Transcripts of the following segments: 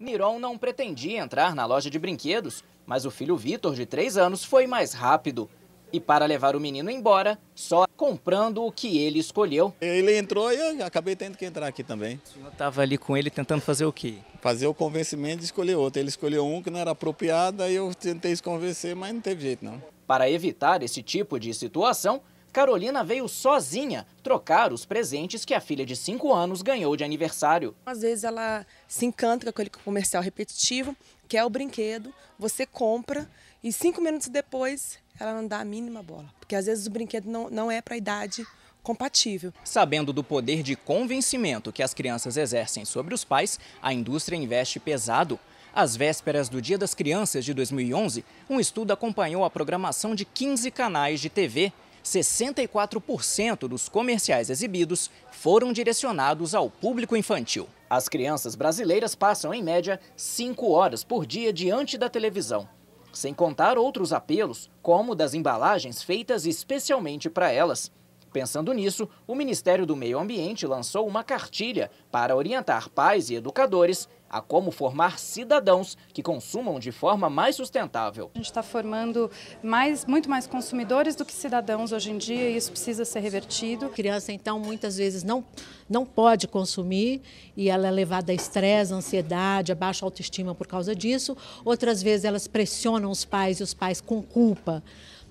Miron não pretendia entrar na loja de brinquedos, mas o filho Vitor, de 3 anos, foi mais rápido. E para levar o menino embora, só comprando o que ele escolheu. Ele entrou e eu acabei tendo que entrar aqui também. O senhor estava ali com ele tentando fazer o quê? Fazer o convencimento de escolher outro. Ele escolheu um que não era apropriado, aí eu tentei se convencer, mas não teve jeito não. Para evitar esse tipo de situação, Carolina veio sozinha trocar os presentes que a filha de 5 anos ganhou de aniversário. Às vezes ela se encanta com aquele comercial repetitivo, quer é o brinquedo, você compra e cinco minutos depois ela não dá a mínima bola. Porque às vezes o brinquedo não, não é para a idade compatível. Sabendo do poder de convencimento que as crianças exercem sobre os pais, a indústria investe pesado. Às vésperas do Dia das Crianças de 2011, um estudo acompanhou a programação de 15 canais de TV 64% dos comerciais exibidos foram direcionados ao público infantil. As crianças brasileiras passam, em média, 5 horas por dia diante da televisão, sem contar outros apelos, como das embalagens feitas especialmente para elas. Pensando nisso, o Ministério do Meio Ambiente lançou uma cartilha para orientar pais e educadores a como formar cidadãos que consumam de forma mais sustentável. A gente está formando mais, muito mais consumidores do que cidadãos hoje em dia e isso precisa ser revertido. A criança, então, muitas vezes não, não pode consumir e ela é levada a estresse, ansiedade, a baixa autoestima por causa disso. Outras vezes elas pressionam os pais e os pais com culpa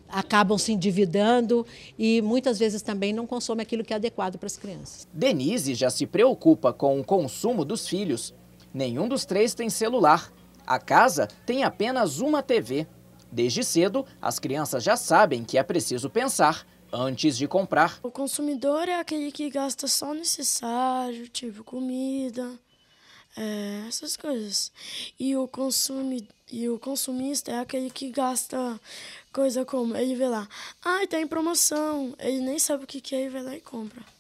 acabam se endividando e muitas vezes também não consomem aquilo que é adequado para as crianças. Denise já se preocupa com o consumo dos filhos. Nenhum dos três tem celular. A casa tem apenas uma TV. Desde cedo, as crianças já sabem que é preciso pensar antes de comprar. O consumidor é aquele que gasta só o necessário, tipo comida, é, essas coisas. E o, consumi, e o consumista é aquele que gasta coisa como ele vê lá, ai, ah, tá tem promoção, ele nem sabe o que, que é e vai lá e compra.